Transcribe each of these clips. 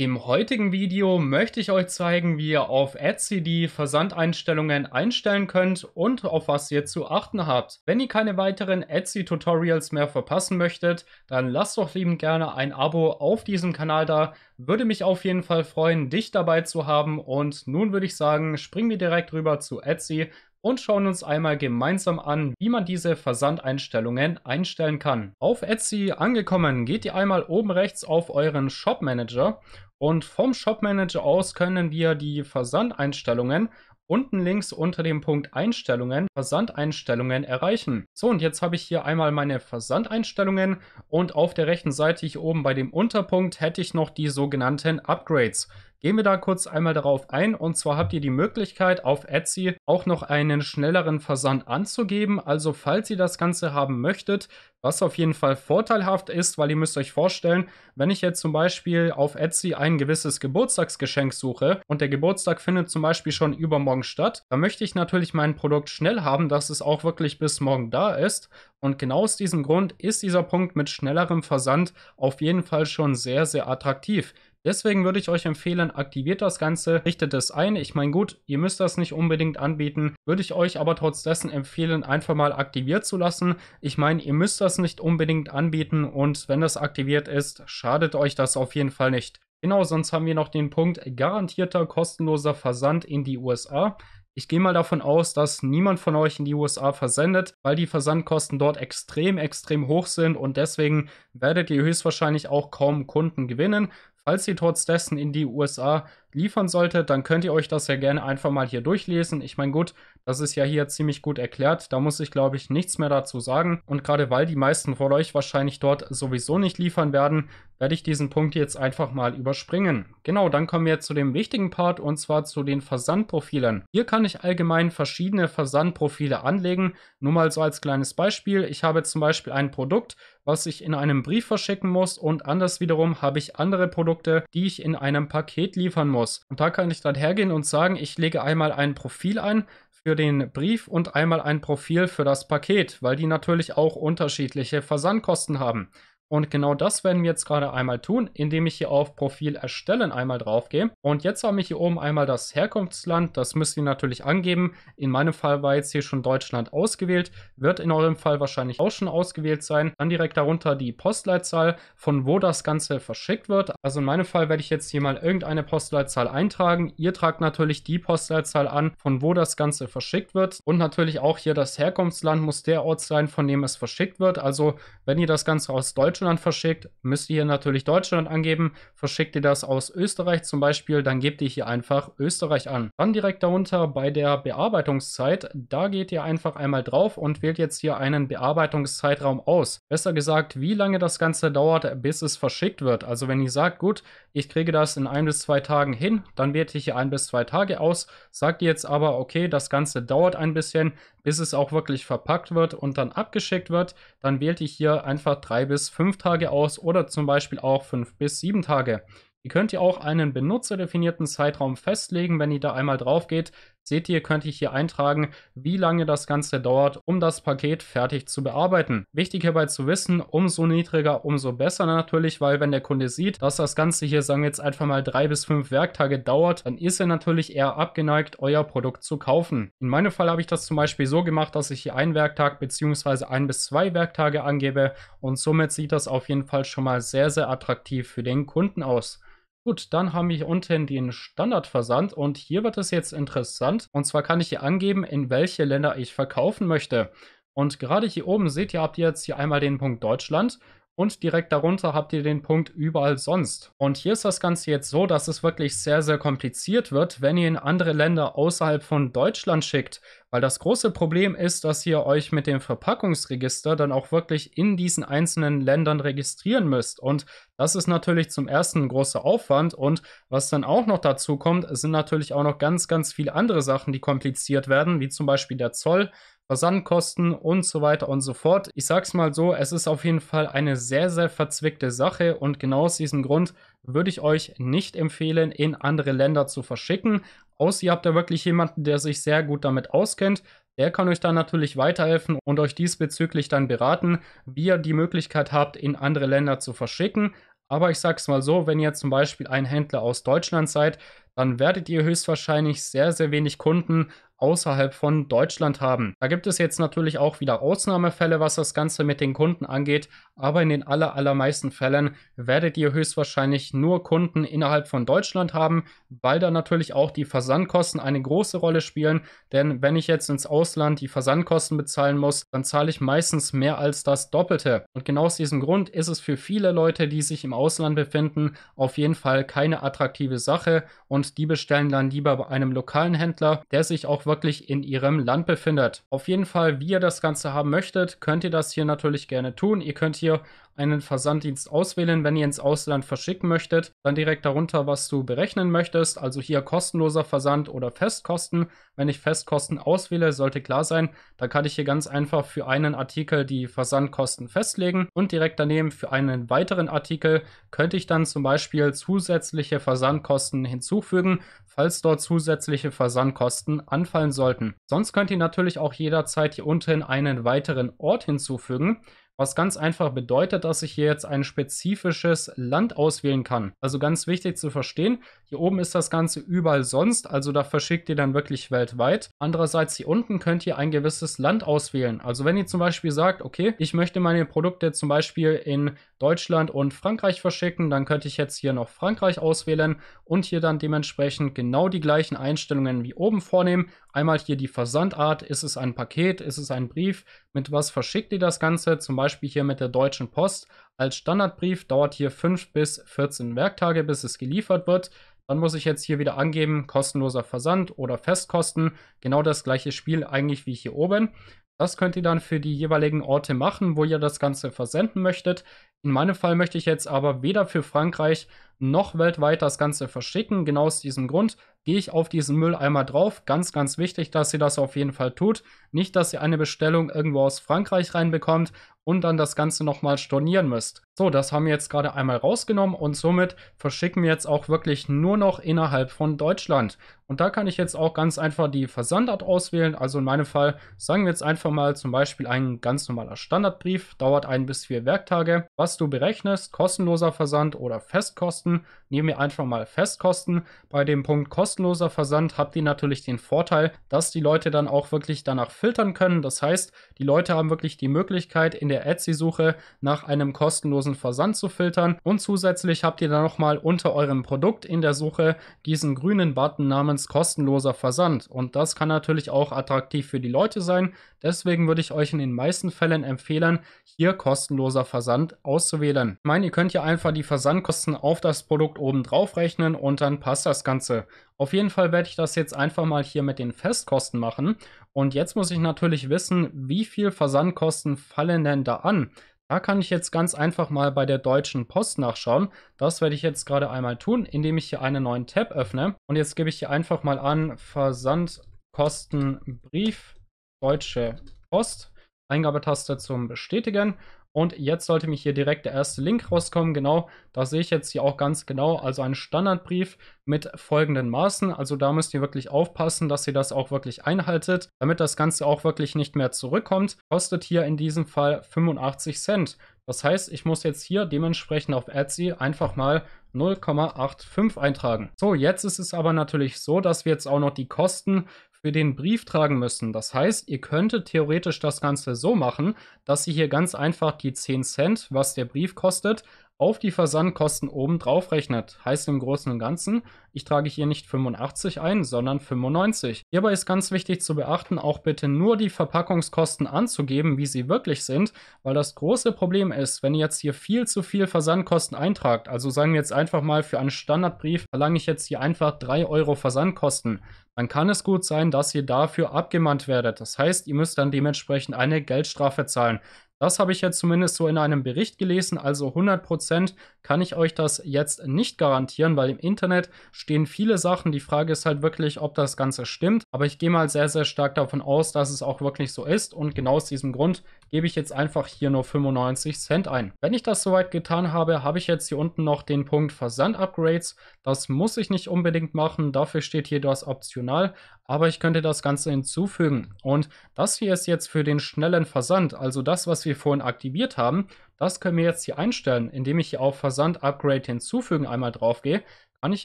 Im heutigen Video möchte ich euch zeigen, wie ihr auf Etsy die Versandeinstellungen einstellen könnt und auf was ihr zu achten habt. Wenn ihr keine weiteren Etsy-Tutorials mehr verpassen möchtet, dann lasst doch lieben gerne ein Abo auf diesem Kanal da. Würde mich auf jeden Fall freuen, dich dabei zu haben und nun würde ich sagen, springen wir direkt rüber zu Etsy und schauen uns einmal gemeinsam an, wie man diese Versandeinstellungen einstellen kann. Auf Etsy angekommen, geht ihr einmal oben rechts auf euren Shop Manager und vom Shop Manager aus können wir die Versandeinstellungen unten links unter dem Punkt Einstellungen Versandeinstellungen erreichen. So und jetzt habe ich hier einmal meine Versandeinstellungen und auf der rechten Seite hier oben bei dem Unterpunkt hätte ich noch die sogenannten Upgrades. Gehen wir da kurz einmal darauf ein. Und zwar habt ihr die Möglichkeit, auf Etsy auch noch einen schnelleren Versand anzugeben. Also falls ihr das Ganze haben möchtet, was auf jeden Fall vorteilhaft ist, weil ihr müsst euch vorstellen, wenn ich jetzt zum Beispiel auf Etsy ein gewisses Geburtstagsgeschenk suche und der Geburtstag findet zum Beispiel schon übermorgen statt, dann möchte ich natürlich mein Produkt schnell haben, dass es auch wirklich bis morgen da ist. Und genau aus diesem Grund ist dieser Punkt mit schnellerem Versand auf jeden Fall schon sehr, sehr attraktiv. Deswegen würde ich euch empfehlen, aktiviert das Ganze, richtet es ein. Ich meine, gut, ihr müsst das nicht unbedingt anbieten, würde ich euch aber trotz dessen empfehlen, einfach mal aktiviert zu lassen. Ich meine, ihr müsst das nicht unbedingt anbieten und wenn das aktiviert ist, schadet euch das auf jeden Fall nicht. Genau, sonst haben wir noch den Punkt garantierter kostenloser Versand in die USA. Ich gehe mal davon aus, dass niemand von euch in die USA versendet, weil die Versandkosten dort extrem, extrem hoch sind und deswegen werdet ihr höchstwahrscheinlich auch kaum Kunden gewinnen falls sie trotz dessen in die USA liefern sollte, dann könnt ihr euch das ja gerne einfach mal hier durchlesen. Ich meine, gut, das ist ja hier ziemlich gut erklärt. Da muss ich, glaube ich, nichts mehr dazu sagen. Und gerade weil die meisten von euch wahrscheinlich dort sowieso nicht liefern werden, werde ich diesen Punkt jetzt einfach mal überspringen. Genau, dann kommen wir zu dem wichtigen Part und zwar zu den Versandprofilen. Hier kann ich allgemein verschiedene Versandprofile anlegen. Nur mal so als kleines Beispiel. Ich habe zum Beispiel ein Produkt, was ich in einem Brief verschicken muss und anders wiederum habe ich andere Produkte, die ich in einem Paket liefern muss muss. Und da kann ich dann hergehen und sagen, ich lege einmal ein Profil ein für den Brief und einmal ein Profil für das Paket, weil die natürlich auch unterschiedliche Versandkosten haben. Und genau das werden wir jetzt gerade einmal tun, indem ich hier auf Profil erstellen einmal draufgehe. Und jetzt habe ich hier oben einmal das Herkunftsland. Das müsst ihr natürlich angeben. In meinem Fall war jetzt hier schon Deutschland ausgewählt. Wird in eurem Fall wahrscheinlich auch schon ausgewählt sein. Dann direkt darunter die Postleitzahl, von wo das Ganze verschickt wird. Also in meinem Fall werde ich jetzt hier mal irgendeine Postleitzahl eintragen. Ihr tragt natürlich die Postleitzahl an, von wo das Ganze verschickt wird. Und natürlich auch hier das Herkunftsland muss der Ort sein, von dem es verschickt wird. Also wenn ihr das Ganze aus Deutschland Deutschland verschickt, müsst ihr hier natürlich Deutschland angeben. Verschickt ihr das aus Österreich zum Beispiel, dann gebt ihr hier einfach Österreich an. Dann direkt darunter bei der Bearbeitungszeit, da geht ihr einfach einmal drauf und wählt jetzt hier einen Bearbeitungszeitraum aus. Besser gesagt, wie lange das Ganze dauert, bis es verschickt wird. Also wenn ihr sagt, gut, ich kriege das in ein bis zwei Tagen hin, dann wählt ihr hier ein bis zwei Tage aus. Sagt ihr jetzt aber, okay, das Ganze dauert ein bisschen, bis es auch wirklich verpackt wird und dann abgeschickt wird, dann wählt ihr hier einfach drei bis fünf fünf Tage aus oder zum Beispiel auch fünf bis sieben Tage. Ihr könnt ja auch einen benutzerdefinierten Zeitraum festlegen, wenn ihr da einmal drauf geht, Seht ihr, könnte ich hier eintragen, wie lange das Ganze dauert, um das Paket fertig zu bearbeiten. Wichtig hierbei zu wissen, umso niedriger, umso besser natürlich, weil wenn der Kunde sieht, dass das Ganze hier, sagen wir jetzt einfach mal drei bis fünf Werktage dauert, dann ist er natürlich eher abgeneigt, euer Produkt zu kaufen. In meinem Fall habe ich das zum Beispiel so gemacht, dass ich hier einen Werktag bzw. ein bis zwei Werktage angebe und somit sieht das auf jeden Fall schon mal sehr, sehr attraktiv für den Kunden aus. Gut, dann haben wir hier unten den Standardversand und hier wird es jetzt interessant. Und zwar kann ich hier angeben, in welche Länder ich verkaufen möchte. Und gerade hier oben seht ihr, habt ihr jetzt hier einmal den Punkt Deutschland und direkt darunter habt ihr den Punkt überall sonst. Und hier ist das Ganze jetzt so, dass es wirklich sehr, sehr kompliziert wird, wenn ihr in andere Länder außerhalb von Deutschland schickt. Weil das große Problem ist, dass ihr euch mit dem Verpackungsregister dann auch wirklich in diesen einzelnen Ländern registrieren müsst. Und das ist natürlich zum ersten ein großer Aufwand. Und was dann auch noch dazu kommt, sind natürlich auch noch ganz, ganz viele andere Sachen, die kompliziert werden, wie zum Beispiel der Zoll, Versandkosten und so weiter und so fort. Ich sag's mal so, es ist auf jeden Fall eine sehr, sehr verzwickte Sache und genau aus diesem Grund würde ich euch nicht empfehlen, in andere Länder zu verschicken. Außer ihr habt da wirklich jemanden, der sich sehr gut damit auskennt. Der kann euch dann natürlich weiterhelfen und euch diesbezüglich dann beraten, wie ihr die Möglichkeit habt, in andere Länder zu verschicken. Aber ich sag's mal so, wenn ihr zum Beispiel ein Händler aus Deutschland seid, dann werdet ihr höchstwahrscheinlich sehr, sehr wenig Kunden außerhalb von Deutschland haben. Da gibt es jetzt natürlich auch wieder Ausnahmefälle, was das Ganze mit den Kunden angeht, aber in den aller, allermeisten Fällen werdet ihr höchstwahrscheinlich nur Kunden innerhalb von Deutschland haben, weil da natürlich auch die Versandkosten eine große Rolle spielen, denn wenn ich jetzt ins Ausland die Versandkosten bezahlen muss, dann zahle ich meistens mehr als das Doppelte. Und genau aus diesem Grund ist es für viele Leute, die sich im Ausland befinden, auf jeden Fall keine attraktive Sache und die bestellen dann lieber bei einem lokalen Händler, der sich auch wirklich in ihrem Land befindet. Auf jeden Fall, wie ihr das Ganze haben möchtet, könnt ihr das hier natürlich gerne tun. Ihr könnt hier einen Versanddienst auswählen, wenn ihr ins Ausland verschicken möchtet. Dann direkt darunter, was du berechnen möchtest. Also hier kostenloser Versand oder Festkosten. Wenn ich Festkosten auswähle, sollte klar sein, da kann ich hier ganz einfach für einen Artikel die Versandkosten festlegen und direkt daneben für einen weiteren Artikel könnte ich dann zum Beispiel zusätzliche Versandkosten hinzufügen, falls dort zusätzliche Versandkosten anfallen sollten. Sonst könnt ihr natürlich auch jederzeit hier unten einen weiteren Ort hinzufügen was ganz einfach bedeutet, dass ich hier jetzt ein spezifisches Land auswählen kann. Also ganz wichtig zu verstehen, hier oben ist das Ganze überall sonst, also da verschickt ihr dann wirklich weltweit. Andererseits hier unten könnt ihr ein gewisses Land auswählen. Also wenn ihr zum Beispiel sagt, okay, ich möchte meine Produkte zum Beispiel in Deutschland und Frankreich verschicken, dann könnte ich jetzt hier noch Frankreich auswählen und hier dann dementsprechend genau die gleichen Einstellungen wie oben vornehmen. Einmal hier die Versandart, ist es ein Paket, ist es ein Brief, mit was verschickt ihr das Ganze? Zum Beispiel hier mit der Deutschen Post. Als Standardbrief dauert hier 5 bis 14 Werktage, bis es geliefert wird. Dann muss ich jetzt hier wieder angeben, kostenloser Versand oder Festkosten. Genau das gleiche Spiel eigentlich wie hier oben. Das könnt ihr dann für die jeweiligen Orte machen, wo ihr das Ganze versenden möchtet. In meinem Fall möchte ich jetzt aber weder für Frankreich noch weltweit das Ganze verschicken. Genau aus diesem Grund gehe ich auf diesen Mülleimer drauf. Ganz, ganz wichtig, dass ihr das auf jeden Fall tut. Nicht, dass ihr eine Bestellung irgendwo aus Frankreich reinbekommt und dann das Ganze nochmal stornieren müsst. So, das haben wir jetzt gerade einmal rausgenommen und somit verschicken wir jetzt auch wirklich nur noch innerhalb von Deutschland. Und da kann ich jetzt auch ganz einfach die Versandart auswählen. Also in meinem Fall sagen wir jetzt einfach mal zum Beispiel ein ganz normaler Standardbrief, dauert ein bis vier Werktage. Was du berechnest, kostenloser Versand oder Festkosten, nehmen wir einfach mal Festkosten. Bei dem Punkt kostenloser Versand habt ihr natürlich den Vorteil, dass die Leute dann auch wirklich danach filtern können. Das heißt, die Leute haben wirklich die Möglichkeit in der Etsy-Suche nach einem kostenlosen kostenlosen Versand zu filtern. Und zusätzlich habt ihr dann nochmal unter eurem Produkt in der Suche diesen grünen Button namens kostenloser Versand. Und das kann natürlich auch attraktiv für die Leute sein. Deswegen würde ich euch in den meisten Fällen empfehlen, hier kostenloser Versand auszuwählen. Ich meine, ihr könnt ja einfach die Versandkosten auf das Produkt oben drauf rechnen und dann passt das Ganze. Auf jeden Fall werde ich das jetzt einfach mal hier mit den Festkosten machen. Und jetzt muss ich natürlich wissen, wie viel Versandkosten fallen denn da an? Da kann ich jetzt ganz einfach mal bei der Deutschen Post nachschauen. Das werde ich jetzt gerade einmal tun, indem ich hier einen neuen Tab öffne. Und jetzt gebe ich hier einfach mal an Versandkostenbrief Deutsche Post. Eingabetaste zum Bestätigen. Und jetzt sollte mich hier direkt der erste Link rauskommen. Genau, da sehe ich jetzt hier auch ganz genau. Also ein Standardbrief mit folgenden Maßen. Also da müsst ihr wirklich aufpassen, dass ihr das auch wirklich einhaltet, damit das Ganze auch wirklich nicht mehr zurückkommt. Kostet hier in diesem Fall 85 Cent. Das heißt, ich muss jetzt hier dementsprechend auf Etsy einfach mal 0,85 eintragen. So, jetzt ist es aber natürlich so, dass wir jetzt auch noch die Kosten für den Brief tragen müssen. Das heißt, ihr könntet theoretisch das Ganze so machen, dass ihr hier ganz einfach die 10 Cent, was der Brief kostet, auf die Versandkosten oben drauf rechnet. Heißt im Großen und Ganzen, ich trage hier nicht 85 ein, sondern 95. Hierbei ist ganz wichtig zu beachten, auch bitte nur die Verpackungskosten anzugeben, wie sie wirklich sind, weil das große Problem ist, wenn ihr jetzt hier viel zu viel Versandkosten eintragt, also sagen wir jetzt einfach mal für einen Standardbrief verlange ich jetzt hier einfach 3 Euro Versandkosten, dann kann es gut sein, dass ihr dafür abgemahnt werdet. Das heißt, ihr müsst dann dementsprechend eine Geldstrafe zahlen. Das habe ich jetzt zumindest so in einem Bericht gelesen, also 100% kann ich euch das jetzt nicht garantieren, weil im Internet stehen viele Sachen. Die Frage ist halt wirklich, ob das Ganze stimmt, aber ich gehe mal sehr, sehr stark davon aus, dass es auch wirklich so ist und genau aus diesem Grund gebe ich jetzt einfach hier nur 95 Cent ein. Wenn ich das soweit getan habe, habe ich jetzt hier unten noch den Punkt Versandupgrades. Das muss ich nicht unbedingt machen, dafür steht hier das optional, aber ich könnte das Ganze hinzufügen. Und das hier ist jetzt für den schnellen Versand, also das, was wir vorhin aktiviert haben, das können wir jetzt hier einstellen, indem ich hier auf Versand Upgrade hinzufügen einmal draufgehe kann ich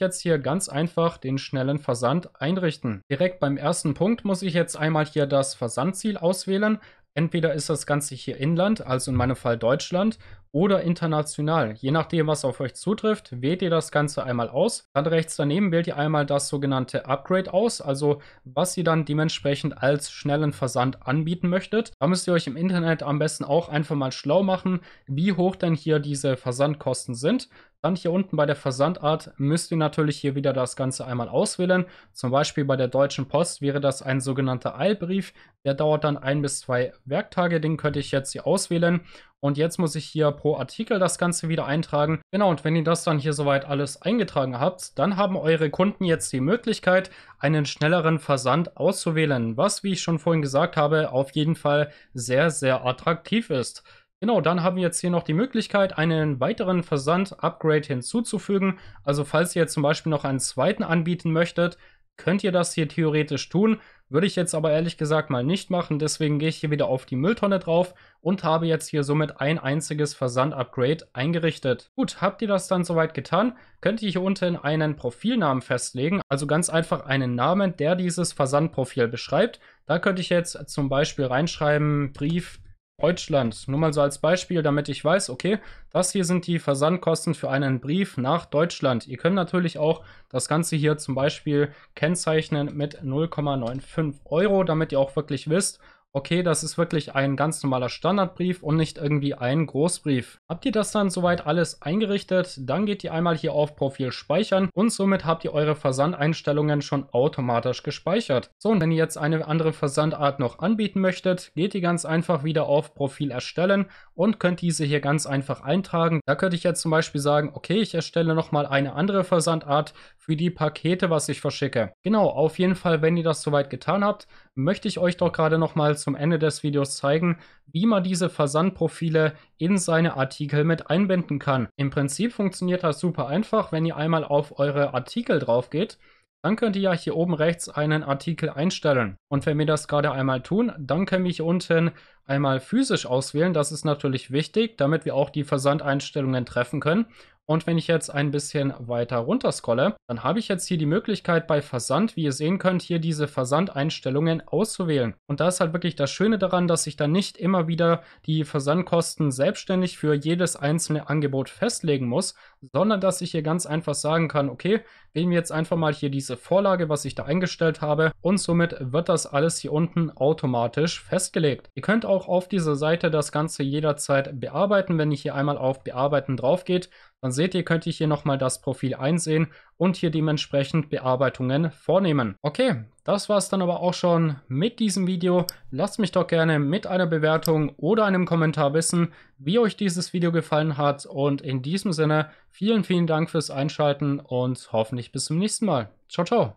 jetzt hier ganz einfach den schnellen Versand einrichten. Direkt beim ersten Punkt muss ich jetzt einmal hier das Versandziel auswählen. Entweder ist das Ganze hier Inland, also in meinem Fall Deutschland, oder international. Je nachdem, was auf euch zutrifft, wählt ihr das Ganze einmal aus. Dann rechts daneben wählt ihr einmal das sogenannte Upgrade aus, also was ihr dann dementsprechend als schnellen Versand anbieten möchtet. Da müsst ihr euch im Internet am besten auch einfach mal schlau machen, wie hoch denn hier diese Versandkosten sind. Dann hier unten bei der Versandart müsst ihr natürlich hier wieder das Ganze einmal auswählen. Zum Beispiel bei der Deutschen Post wäre das ein sogenannter Eilbrief. Der dauert dann ein bis zwei Werktage. Den könnte ich jetzt hier auswählen. Und jetzt muss ich hier pro Artikel das Ganze wieder eintragen. Genau, und wenn ihr das dann hier soweit alles eingetragen habt, dann haben eure Kunden jetzt die Möglichkeit, einen schnelleren Versand auszuwählen, was, wie ich schon vorhin gesagt habe, auf jeden Fall sehr, sehr attraktiv ist. Genau, dann haben wir jetzt hier noch die Möglichkeit, einen weiteren Versand-Upgrade hinzuzufügen. Also falls ihr jetzt zum Beispiel noch einen zweiten anbieten möchtet, könnt ihr das hier theoretisch tun. Würde ich jetzt aber ehrlich gesagt mal nicht machen. Deswegen gehe ich hier wieder auf die Mülltonne drauf und habe jetzt hier somit ein einziges Versand-Upgrade eingerichtet. Gut, habt ihr das dann soweit getan, könnt ihr hier unten einen Profilnamen festlegen. Also ganz einfach einen Namen, der dieses Versandprofil beschreibt. Da könnte ich jetzt zum Beispiel reinschreiben Brief Deutschland. Nur mal so als Beispiel, damit ich weiß, okay, das hier sind die Versandkosten für einen Brief nach Deutschland. Ihr könnt natürlich auch das Ganze hier zum Beispiel kennzeichnen mit 0,95 Euro, damit ihr auch wirklich wisst, okay, das ist wirklich ein ganz normaler Standardbrief und nicht irgendwie ein Großbrief. Habt ihr das dann soweit alles eingerichtet, dann geht ihr einmal hier auf Profil speichern und somit habt ihr eure Versandeinstellungen schon automatisch gespeichert. So, und wenn ihr jetzt eine andere Versandart noch anbieten möchtet, geht ihr ganz einfach wieder auf Profil erstellen und könnt diese hier ganz einfach eintragen. Da könnte ich jetzt zum Beispiel sagen, okay, ich erstelle nochmal eine andere Versandart für die Pakete, was ich verschicke. Genau, auf jeden Fall, wenn ihr das soweit getan habt, möchte ich euch doch gerade nochmal zum Ende des Videos zeigen, wie man diese Versandprofile in seine Artikel mit einbinden kann. Im Prinzip funktioniert das super einfach, wenn ihr einmal auf eure Artikel drauf geht dann könnt ihr ja hier oben rechts einen Artikel einstellen. Und wenn wir das gerade einmal tun, dann können wir hier unten einmal physisch auswählen. Das ist natürlich wichtig, damit wir auch die Versandeinstellungen treffen können. Und wenn ich jetzt ein bisschen weiter runter scrolle, dann habe ich jetzt hier die Möglichkeit bei Versand, wie ihr sehen könnt, hier diese Versandeinstellungen auszuwählen. Und da ist halt wirklich das Schöne daran, dass ich dann nicht immer wieder die Versandkosten selbstständig für jedes einzelne Angebot festlegen muss, sondern dass ich hier ganz einfach sagen kann, okay, wählen wir jetzt einfach mal hier diese Vorlage, was ich da eingestellt habe und somit wird das alles hier unten automatisch festgelegt. Ihr könnt auch auf dieser Seite das Ganze jederzeit bearbeiten. Wenn ich hier einmal auf Bearbeiten drauf geht, man seht, ihr könnt hier nochmal das Profil einsehen und hier dementsprechend Bearbeitungen vornehmen. Okay, das war es dann aber auch schon mit diesem Video. Lasst mich doch gerne mit einer Bewertung oder einem Kommentar wissen, wie euch dieses Video gefallen hat. Und in diesem Sinne, vielen, vielen Dank fürs Einschalten und hoffentlich bis zum nächsten Mal. Ciao, ciao.